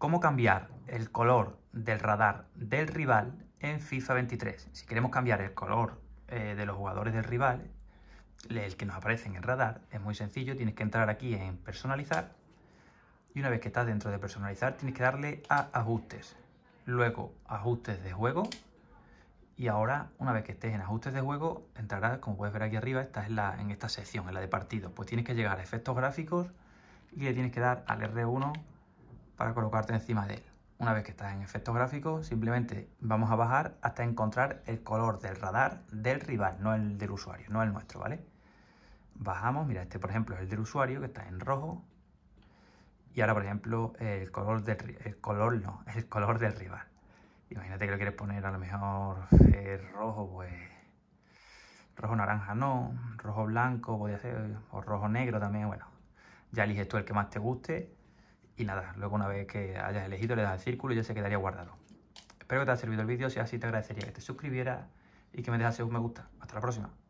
cómo cambiar el color del radar del rival en FIFA 23. Si queremos cambiar el color eh, de los jugadores del rival, el que nos aparece en el radar, es muy sencillo, tienes que entrar aquí en personalizar y una vez que estás dentro de personalizar tienes que darle a ajustes, luego ajustes de juego y ahora una vez que estés en ajustes de juego entrarás, como puedes ver aquí arriba, estás en, la, en esta sección, en la de partido, pues tienes que llegar a efectos gráficos y le tienes que dar al R1 para colocarte encima de él. Una vez que estás en efectos gráficos, simplemente vamos a bajar hasta encontrar el color del radar del rival, no el del usuario, no el nuestro, ¿vale? Bajamos, mira, este por ejemplo es el del usuario, que está en rojo. Y ahora, por ejemplo, el color del color no, el color del rival. Imagínate que lo quieres poner a lo mejor eh, rojo, pues rojo naranja no, rojo blanco, podría ser, o rojo negro también, bueno. Ya eliges tú el que más te guste y nada, luego una vez que hayas elegido le das al círculo y ya se quedaría guardado. Espero que te haya servido el vídeo, si así te agradecería que te suscribieras y que me dejas un me gusta. Hasta la próxima.